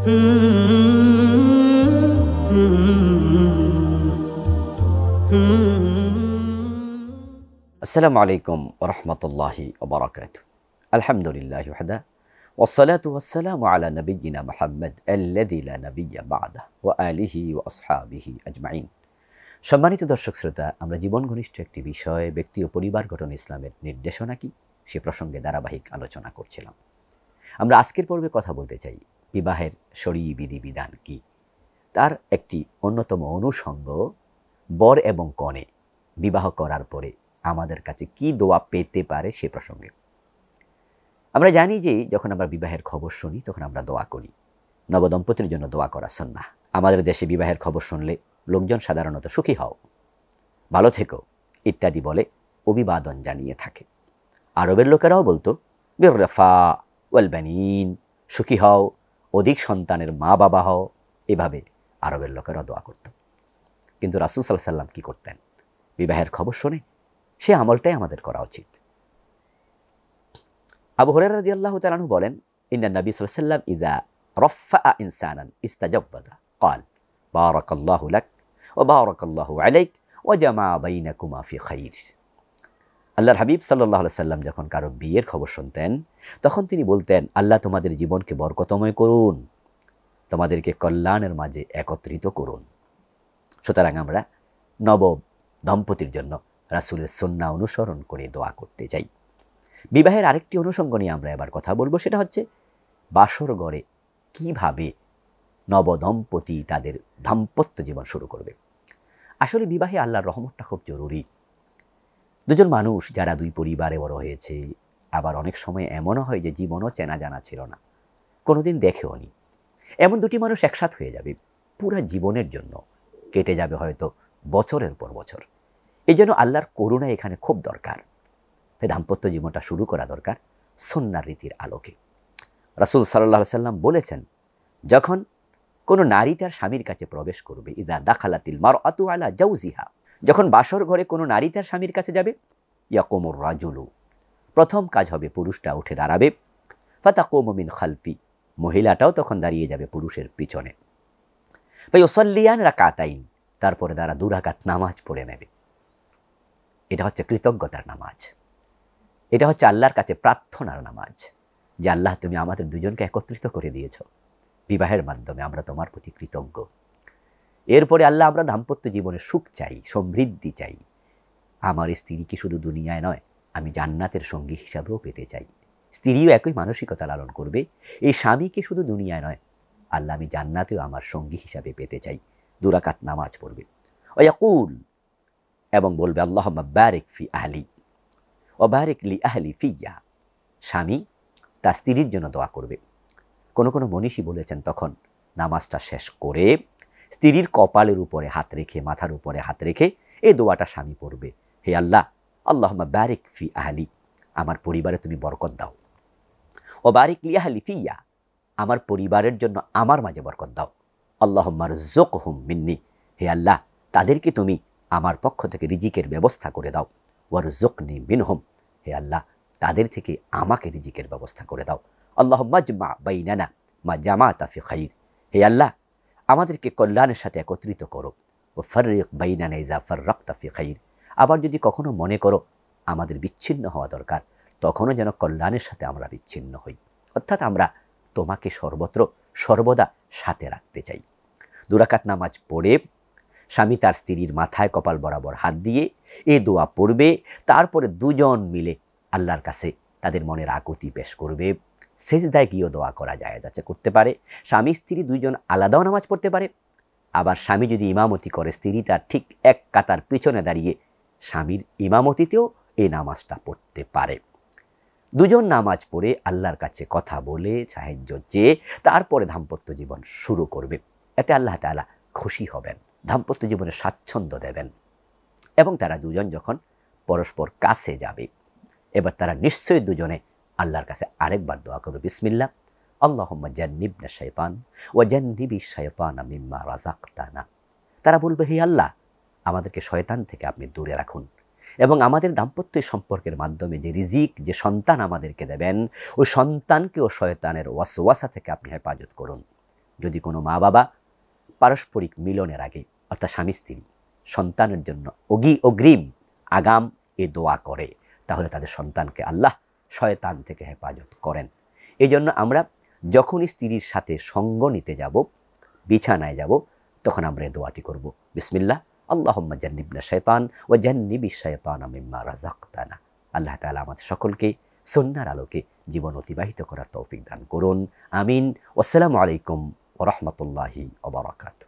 আসসালামু আলাইকুম وبركاته الحمد لله وحده والصلاة والسلام على نبينا محمد الذي لا نبي بعده وآله وأصحابه أجمعين সম্মানিত দর্শক শ্রোতা আমরা জীবন ঘনিষ্ঠ একটি বিষয়ে ব্যক্তি ও পরিবার গঠন ইসলামের নির্দেশনা কি সে প্রসঙ্গে ধারাবাহিক আলোচনা করছিলাম আমরা আজকের পর্বে কথা বলতে চাই বিবাহের বিধি বিধিবিধান কি তার একটি অন্যতম অনুষঙ্গ বর এবং কনে বিবাহ করার পরে আমাদের কাছে কি দোয়া পেতে পারে সে প্রসঙ্গে আমরা জানি যে যখন আমরা বিবাহের খবর শুনি তখন আমরা দোয়া করি নবদম্পতির জন্য দোয়া করা সন্না আমাদের দেশে বিবাহের খবর শুনলে লোকজন সাধারণত সুখী হও ভালো থেকো ইত্যাদি বলে অভিবাদন জানিয়ে থাকে আরবের লোকেরাও বলতো বিরফা ওয়েলব্যানিন সুখী হও অধিক সন্তানের মা বাবা হও এভাবে আরবের লোকেরা দোয়া করত কিন্তু রাসুল সাল্লাহ সাল্লাম কী করতেন বিবাহের খবর শুনে সে আমলটাই আমাদের করা উচিত আবু হরের রাজি আল্লাহ তালানহু বলেন ইন্না নবী সাল্লাম ইদা রফা ইনসান ইস্তাজবাদা কল রকল্লাহ লাক ও রকল্লাহ আলাইক ও জামা বাইনা কুমাফি খাইর আল্লাহর হাবিব সাল্লাহ সাল্লাম যখন কারো বিয়ের খবর শুনতেন তখন তিনি বলতেন আল্লাহ তোমাদের জীবনকে বরকতময় করুন তোমাদেরকে কল্যাণের মাঝে একত্রিত করুন সুতরাং আমরা নব দম্পতির জন্য রাসুলের সন্না অনুসরণ করে দোয়া করতে চাই বিবাহের আরেকটি অনুষঙ্গ নিয়ে আমরা এবার কথা বলবো সেটা হচ্ছে বাসর গড়ে কীভাবে নবদম্পতি তাদের দাম্পত্য জীবন শুরু করবে আসলে বিবাহে আল্লাহর রহমতটা খুব জরুরি দুজন মানুষ যারা দুই পরিবারে বড় হয়েছে আবার অনেক সময় এমনও হয় যে জীবনও চেনা জানা ছিল না কোনোদিন দেখেও নি এমন দুটি মানুষ একসাথ হয়ে যাবে পুরা জীবনের জন্য কেটে যাবে হয়তো বছরের পর বছর এই জন্য আল্লাহর করুণা এখানে খুব দরকার তাই দাম্পত্য জীবনটা শুরু করা দরকার সন্ন্যার রীতির আলোকে রাসুল সাল্লাহ সাল্লাম বলেছেন যখন কোনো নারী তার স্বামীর কাছে প্রবেশ করবে ইদা দাখালাতিল মার আতু আলা জাউজিহা যখন বাসর ঘরে কোনো নারী তার স্বামীর কাছে যাবে কোমর রাজুলু প্রথম কাজ হবে পুরুষটা উঠে দাঁড়াবে কোমিন খালফি মহিলাটাও তখন দাঁড়িয়ে যাবে পুরুষের পিছনে ভাই ওসল্লিয়ান রাকাতাইন তারপরে তারা দুরাকাত নামাজ পড়ে নেবে এটা হচ্ছে কৃতজ্ঞতার নামাজ এটা হচ্ছে আল্লাহর কাছে প্রার্থনার নামাজ যে আল্লাহ তুমি আমাদের দুজনকে একত্রিত করে দিয়েছ বিবাহের মাধ্যমে আমরা তোমার প্রতি কৃতজ্ঞ এরপরে আল্লাহ আমরা দাম্পত্য জীবনে সুখ চাই সমৃদ্ধি চাই আমার স্ত্রীকে শুধু দুনিয়ায় নয় আমি জান্নাতের সঙ্গী হিসাবেও পেতে চাই স্ত্রীও একই মানসিকতা লালন করবে এই স্বামীকে শুধু দুনিয়ায় নয় আল্লাহ আমি জান্নাতেও আমার সঙ্গী হিসাবে পেতে চাই দুরাকাত নামাজ পড়বে ওয়াকুল এবং বলবে আল্লাহ ব্যারেক ফি আহলি ও ব্যারেক লি আহলি ফিয়া স্বামী তার স্ত্রীর জন্য দোয়া করবে কোনো কোনো মনীষী বলেছেন তখন নামাজটা শেষ করে স্ত্রীর কপালের উপরে হাত রেখে মাথার উপরে হাত রেখে এ দোয়াটা স্বামী পড়বে হে আল্লাহ আল্লাহ ব্যারিক ফি আহলি আমার পরিবারে তুমি বরকত দাও ও বারিক লি ফিয়া আমার পরিবারের জন্য আমার মাঝে বরকত দাও আল্লাহ মার জোক হুম মিন্নি হে আল্লাহ তাদেরকে তুমি আমার পক্ষ থেকে রিজিকের ব্যবস্থা করে দাও ওয়ার মিন হোম হে আল্লাহ তাদের থেকে আমাকে রিজিকের ব্যবস্থা করে দাও আল্লাহ মাজমা বাইনানা মা জামা তাফি খাই হে আল্লাহ আমাদেরকে কল্যাণের সাথে একত্রিত করো ও ফর্রেক বাইনা নেজা ফর্রাক্তা ফিখাইর আবার যদি কখনো মনে করো আমাদের বিচ্ছিন্ন হওয়া দরকার তখনও যেন কল্যাণের সাথে আমরা বিচ্ছিন্ন হই অর্থাৎ আমরা তোমাকে সর্বত্র সর্বদা সাথে রাখতে চাই দুরাকাত নামাজ পড়ে স্বামী তার স্ত্রীর মাথায় কপাল বরাবর হাত দিয়ে এ দোয়া পড়বে তারপরে দুজন মিলে আল্লাহর কাছে তাদের মনের আকুতি পেশ করবে সেজদায় গিয়েও দোয়া করা যায় যাচ্ছে করতে পারে স্বামী স্ত্রী দুইজন আলাদাও নামাজ পড়তে পারে আবার স্বামী যদি ইমামতি করে স্ত্রী তার ঠিক এক কাতার পিছনে দাঁড়িয়ে স্বামীর ইমামতিতেও এই নামাজটা পড়তে পারে দুজন নামাজ পড়ে আল্লাহর কাছে কথা বলে সাহায্য চেয়ে তারপরে দাম্পত্য জীবন শুরু করবে এতে আল্লাহ তালা খুশি হবেন দাম্পত্য জীবনে স্বাচ্ছন্দ্য দেবেন এবং তারা দুজন যখন পরস্পর কাছে যাবে এবার তারা নিশ্চয়ই দুজনে আল্লাহর কাছে আরেকবার দোয়া করবে বিসমিল্লা আল্লাহ জান্নিবনা শৈতান ও জান্নিবি শৈতান মিম্মা রাজাক্তানা তারা বলবে হে আল্লাহ আমাদেরকে শয়তান থেকে আপনি দূরে রাখুন এবং আমাদের দাম্পত্য সম্পর্কের মাধ্যমে যে রিজিক যে সন্তান আমাদেরকে দেবেন ওই সন্তানকেও শয়তানের ওয়াসওয়াসা থেকে আপনি হেফাজত করুন যদি কোনো মা বাবা পারস্পরিক মিলনের আগে অর্থাৎ স্বামী স্ত্রী সন্তানের জন্য অগি অগ্রিম আগাম এ দোয়া করে তাহলে তাদের সন্তানকে আল্লাহ শয়তান থেকে হেফাজত করেন এই জন্য আমরা যখনই স্ত্রীর সাথে সঙ্গ নিতে যাব বিছানায় যাব তখন আমরা এ দোয়াটি করব বিসমিল্লা আল্লাহ জান্নিবনা শেতান ও জান্নিবি শেতান আমিম্মা রাজাক্তানা আল্লাহ তালা আমাদের সকলকে সন্ন্যার আলোকে জীবন অতিবাহিত করার তৌফিক দান করুন আমিন আসসালামু আলাইকুম ও রহমতুল্লাহি ওবরাকাতু